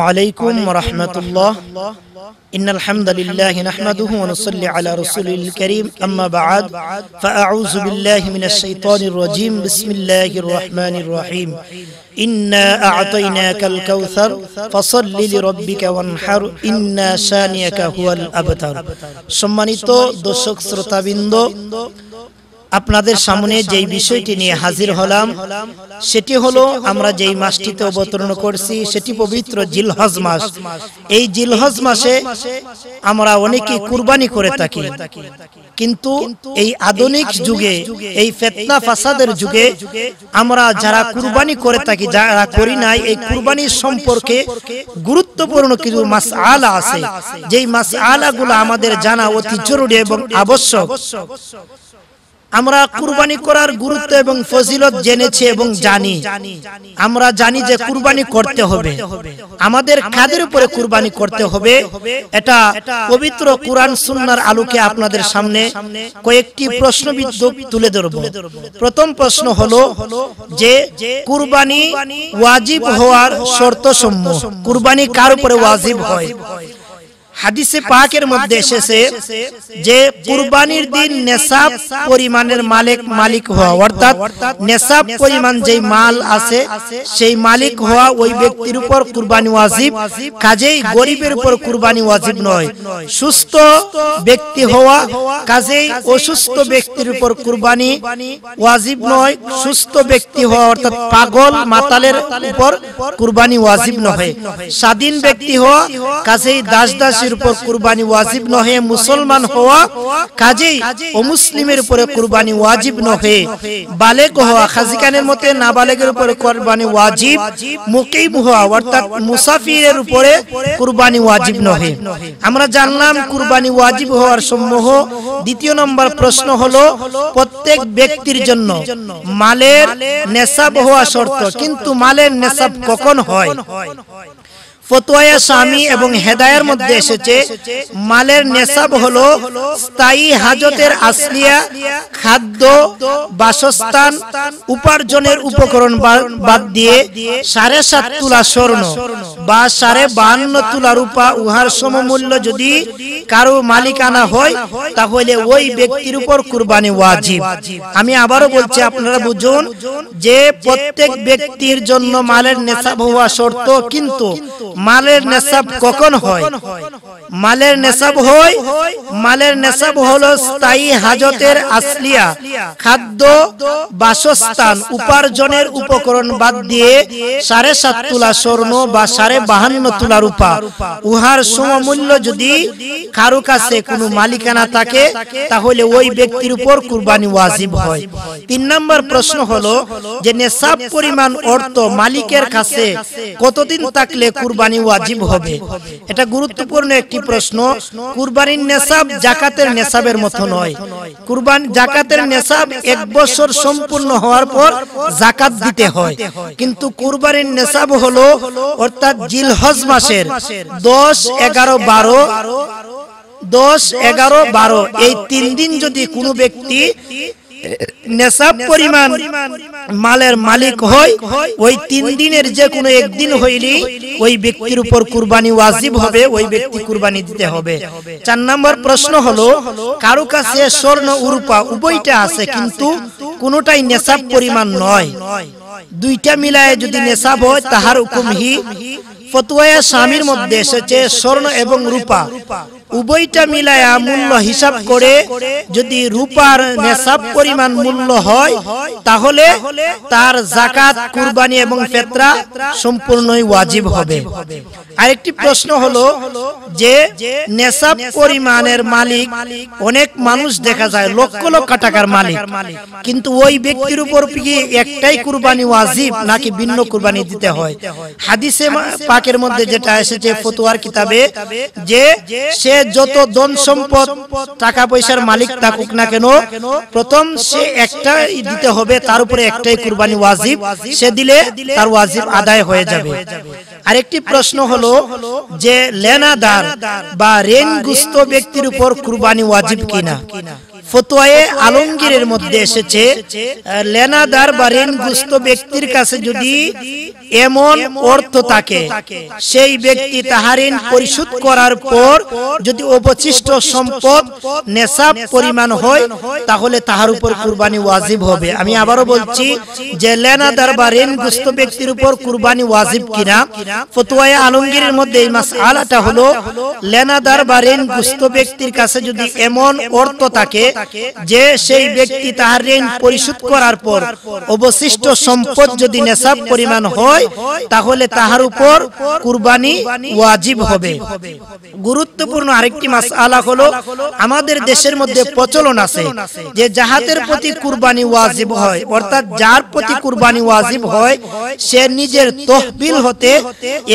عليكم ورحمة الله إن الحمد لله نحمده ونصلي على رسول الكريم أما بعد فأعوذ بالله من الشيطان الرجيم بسم الله الرحمن الرحيم إنا أعطيناك الكوثر فصل لربك وانحر إنا شانيك هو الأبتر دو দর্শক رتابندو আপনাদের সামনে যেই বিষয়টি নিয়ে হাজির হলাম সেটি হলো আমরা যেই মাসটিতে অবতরণ করছি সেটি পবিত্র জিলহজ মাস এই জিলহজ মাসে আমরা অনেকে কুরবানি করে থাকি কিন্তু এই আধুনিক যুগে এই ফেতনা ফাসাদের যুগে আমরা যারা কুরবানি করে থাকি যারা করি নাই এই কুরবানির সম্পর্কে গুরুত্বপূর্ণ কিছু মাস আলা আছে যেই মাস আলাগুলো আমাদের জানা অতি জরুরি এবং আবশ্যক আমরা কুরবানি করার গুরুত্ব এবং ফজিলত জেনেছি এবং জানি আমরা জানি যে কুরবানি করতে হবে আমাদের কাদের উপরে কুরবানি করতে হবে এটা পবিত্র কোরআন সুন্নার আলোকে আপনাদের সামনে কয়েকটি প্রশ্নবিদ্ধ তুলে ধরব প্রথম প্রশ্ন হলো যে কুরবানি ওয়াজিব হওয়ার শর্ত সম্য কুরবানি কার উপরে ওয়াজিব হয় হাদিসে পাকের মধ্যে এসেছে যে কুরবানির দিন নেশাব পরিমাণের মালিক মালিক হওয়া অর্থাৎ নেশাব পরিমাণ যেই মাল আছে সেই মালিক হওয়া ওই ব্যক্তির উপর কুরবানি ওয়াজিব কাজেই গরিবের উপর কুরবানি ওয়াজিব নয় সুস্থ ব্যক্তি হওয়া কাজেই অসুস্থ ব্যক্তির উপর কুরবানি ওয়াজিব নয় সুস্থ ব্যক্তি হওয়া অর্থাৎ পাগল মাতালের উপর কুরবানি ওয়াজিব নয় স্বাধীন ব্যক্তি হওয়া কাজেই দাস দাসের উপর কুরবানি ওয়াজিব নহে মুসলমান হওয়া কাজেই মুসলিমের উপরে কুরবানি ওয়াজিব নহে বালেক হওয়া খাজিকানের মতে নাবালেগের উপরে কুরবানি ওয়াজিব মুকিম হওয়া অর্থাৎ মুসাফিরের উপরে কুরবানি ওয়াজিব নহে আমরা জানলাম কুরবানি ওয়াজিব হওয়ার সমূহ দ্বিতীয় নম্বর প্রশ্ন হলো প্রত্যেক ব্যক্তির জন্য মালের নেশাব হওয়া শর্ত কিন্তু মালের নেশাব কখন হয় ফতোয়া স্বামী এবং হেদায়ের মধ্যে এসেছে মালের নেশাব হল স্থায়ী হাজতের আসলিয়া খাদ্য বাসস্থান উপার্জনের উপকরণ বাদ দিয়ে সাড়ে সাত তুলা স্বর্ণ বা সাড়ে বাহান্ন তুলা রূপা উহার সমমূল্য যদি কারো মালিকানা হয় তাহলে ওই ব্যক্তির উপর কুরবানি ওয়াজিব আমি আবারও বলছি আপনারা বুঝুন যে প্রত্যেক ব্যক্তির জন্য মালের নেশাব হওয়া শর্ত কিন্তু মালের নেশাব কখন হয় মালের নেশাব হয় মালের নেশাব হলো স্থায়ী হাজতের আসলিয়া খাদ্য বাসস্থান উপার্জনের উপকরণ বাদ দিয়ে সাড়ে সাত তোলা স্বর্ণ বা সাড়ে বাহান্ন তোলা রূপা উহার সমমূল্য যদি কারো কাছে কোনো মালিকানা থাকে তাহলে ওই ব্যক্তির উপর কুরবানি ওয়াজিব হয় তিন নম্বর প্রশ্ন হলো যে নেশাব পরিমাণ অর্থ মালিকের কাছে কতদিন থাকলে কুরবানি কুরবানি ওয়াজিব হবে এটা গুরুত্বপূর্ণ একটি প্রশ্ন কুরবানির নেশাব জাকাতের নেশাবের মতো নয় কুরবান জাকাতের নেশাব এক বছর সম্পূর্ণ হওয়ার পর জাকাত দিতে হয় কিন্তু কুরবানির নেশাব হলো অর্থাৎ জিলহজ মাসের দশ এগারো বারো দশ এগারো বারো এই তিন দিন যদি কোনো ব্যক্তি নেশাব পরিমাণ মালের মালিক হয় ওই তিন দিনের যে কোনো একদিন হইলি ওই ব্যক্তির উপর কুরবানি ওয়াজিব হবে ওই ব্যক্তি কুরবানি দিতে হবে চার নম্বর প্রশ্ন হলো কারো কাছে স্বর্ণ উরুপা উভয়টা আছে কিন্তু কোনোটাই নেশাব পরিমাণ নয় দুইটা মিলায় যদি নেশাব হয় তাহার হুকুম হি স্বামীর মধ্যে এসেছে স্বর্ণ এবং রূপা উভয়টা মিলায়া মূল্য হিসাব করে যদি রূপার নেশাব পরিমাণ মূল্য হয় তাহলে তার জাকাত কুরবানি এবং ফেতরা সম্পূর্ণই ওয়াজিব হবে আরেকটি প্রশ্ন হলো যে নেশাব পরিমাণের মালিক অনেক মানুষ দেখা যায় লক্ষ লক্ষ টাকার মালিক কিন্তু ওই ব্যক্তির উপর কি একটাই কুরবানি ওয়াজিব নাকি ভিন্ন কুরবানি দিতে হয় হাদিসে পাকের মধ্যে যেটা এসেছে ফতুয়ার কিতাবে যে সে যত ধন সম্পদ টাকা পয়সার মালিক থাকুক না কেন প্রথম সে একটা দিতে হবে তার উপরে একটাই কুরবানি ওয়াজিব সে দিলে তার ওয়াজিব আদায় হয়ে যাবে আরেকটি প্রশ্ন হলো যে লেনাদার বা রেনগুস্ত ব্যক্তির উপর কুরবানি ওয়াজিব কিনা ফতোয়ায়ে আলমগীরের মধ্যে এসেছে লেনাদার বা রেনগুস্ত ব্যক্তির কাছে যদি এমন অর্থ তাকে সেই ব্যক্তি তাহারিন পরিশোধ করার পর যদি অবশিষ্ট সম্পদ নেশাব পরিমাণ হয় তাহলে তাহার উপর কুরবানি ওয়াজিব হবে আমি আবারও বলছি যে লেনাদার বা ঋণগ্রস্ত ব্যক্তির উপর কুরবানি ওয়াজিব কিনা ফতুয়ায় আলমগীরের মধ্যে এই মাস আলাটা হলো লেনাদার বা ঋণগ্রস্ত ব্যক্তির কাছে যদি এমন অর্থ থাকে যে সেই ব্যক্তি তাহার ঋণ পরিশোধ করার পর অবশিষ্ট সম্পদ যদি নেশাব পরিমাণ হয় হয় তাহলে তাহার উপর কুরবানি ওয়াজিব হবে গুরুত্বপূর্ণ আরেকটি মাস আলা হলো আমাদের দেশের মধ্যে প্রচলন আছে যে জাহাতের প্রতি কুরবানি ওয়াজিব হয় অর্থাৎ যার প্রতি কুরবানি ওয়াজিব হয় সে নিজের তহবিল হতে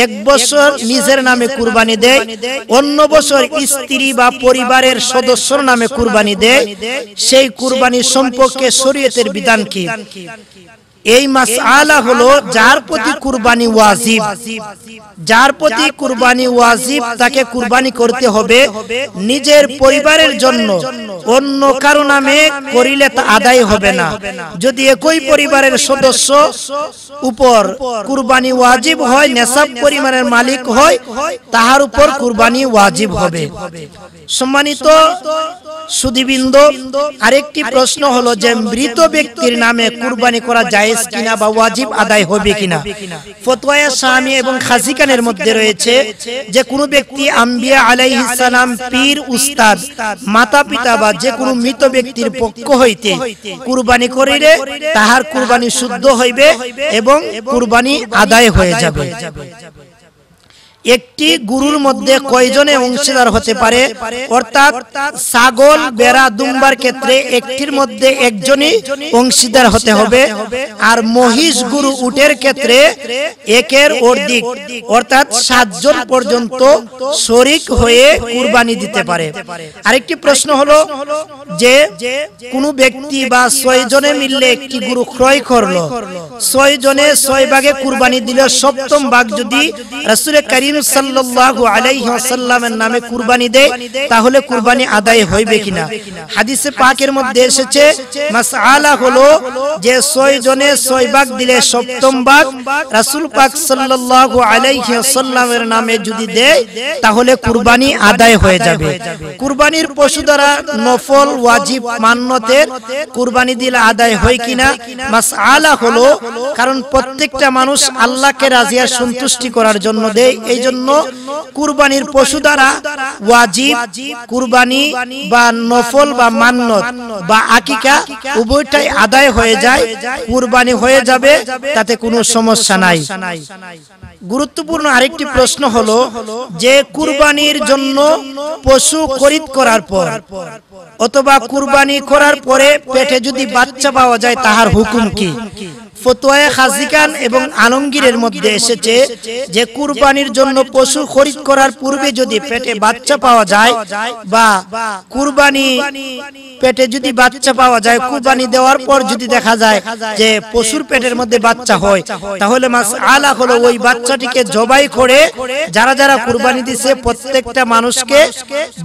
এক বছর নিজের নামে কুরবানি দেয় অন্য বছর স্ত্রী বা পরিবারের সদস্যর নামে কুরবানি দেয় সেই কুরবানি সম্পর্কে শরীয়তের বিধান কি এই মাস আলা হলো যার প্রতি কুরবানি ওয়াজিব যার প্রতি কুরবানি ওয়াজিব তাকে কুরবানি করতে হবে নিজের পরিবারের জন্য অন্য কারো নামে করিলে তা আদায় হবে না যদি একই পরিবারের সদস্য উপর কুরবানি ওয়াজিব হয় নেশাব পরিমাণের মালিক হয় তাহার উপর কুরবানি ওয়াজিব হবে সম্মানিত সুদীবিন্দ আরেকটি প্রশ্ন হলো যে মৃত ব্যক্তির নামে কুরবানি করা যায় জায়েজ কিনা বা ওয়াজিব আদায় হবে কিনা ফতোয়া শামি এবং খাজিকানের মধ্যে রয়েছে যে কোনো ব্যক্তি আম্বিয়া আলাইহিস সালাম পীর উস্তাদ মাতা পিতা বা যে কোনো মৃত ব্যক্তির পক্ষ হইতে কুরবানি করিলে তাহার কুরবানি শুদ্ধ হইবে এবং কুরবানি আদায় হয়ে যাবে একটি গুরুর মধ্যে কয়জনে অংশীদার হতে পারে অর্থাৎ ছাগল বেড়া দুম্বার ক্ষেত্রে একটির মধ্যে একজনই অংশীদার হতে হবে আর মহিষ গুরু উটের ক্ষেত্রে একের অর্ধিক অর্থাৎ সাতজন পর্যন্ত শরিক হয়ে কুরবানি দিতে পারে আরেকটি প্রশ্ন হলো যে কোনো ব্যক্তি বা ছয় জনে মিললে একটি গুরু ক্রয় করলো ছয় জনে ছয় ভাগে কুরবানি দিলে সপ্তম ভাগ যদি রাসূলের কারীম করিম সাল্লু আলাইহি ওয়াসাল্লামের নামে কুরবানি দেয় তাহলে কুরবানি আদায় হইবে কিনা হাদিসে পাকের মধ্যে এসেছে মাসআলা হলো যে ছয় জনে ছয় বাঘ দিলে সপ্তম বাঘ রাসুল পাক সাল্লু আলাইহি ওয়াসাল্লামের নামে যদি দেয় তাহলে কুরবানি আদায় হয়ে যাবে কুরবানির পশু দ্বারা নফল ওয়াজিব মান্যতের কুরবানি দিলে আদায় হয় কিনা মাস আলা হলো কারণ প্রত্যেকটা মানুষ আল্লাহকে রাজিয়া সন্তুষ্টি করার জন্য দেয় এই জন্য কুরবানির পশু দ্বারা ওয়াজিব কুরবানি বা নফল বা মান্নত বা আকিকা উভয়টাই আদায় হয়ে যায় কুরবানি হয়ে যাবে তাতে কোনো সমস্যা নাই গুরুত্বপূর্ণ আরেকটি প্রশ্ন হলো যে কুরবানির জন্য পশু করিত করার পর অথবা কুরবানি করার পরে পেটে যদি বাচ্চা পাওয়া যায় তাহার হুকুম কি ফতোয়ায় খাজি এবং আলমগীরের মধ্যে এসেছে যে কুরবানির জন্য পশু খরিদ করার পূর্বে যদি পেটে বাচ্চা পাওয়া যায় বা কুরবানি পেটে যদি বাচ্চা পাওয়া যায় কুরবানি দেওয়ার পর যদি দেখা যায় যে পশুর পেটের মধ্যে বাচ্চা হয় তাহলে মাস আলা হলো ওই বাচ্চাটিকে জবাই করে যারা যারা কুরবানি দিছে প্রত্যেকটা মানুষকে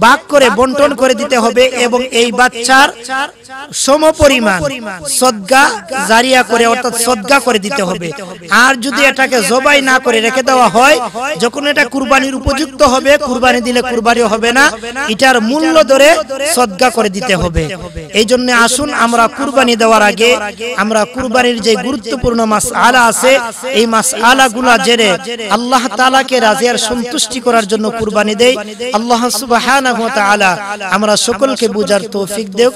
বাক করে বন্টন করে দিতে হবে এবং এই বাচ্চার সমপরিমাণ সদ্গা জারিয়া করে অর্থাৎ সদগা করে দিতে হবে আর যদি এটাকে জবাই না করে রেখে দেওয়া হয় যখন এটা কুরবানির উপযুক্ত হবে কুরবানি দিলে কুরবানি হবে না এটার মূল্য ধরে সদগা করে দিতে হবে এই জন্য আসুন আমরা কুরবানি দেওয়ার আগে আমরা কুরবানির যে গুরুত্বপূর্ণ মাস আলা আছে এই মাস গুলা জেনে আল্লাহ তালাকে রাজিয়ার সন্তুষ্টি করার জন্য কুরবানি দেই আল্লাহ সুবাহ আমরা সকলকে বুঝার তৌফিক দেব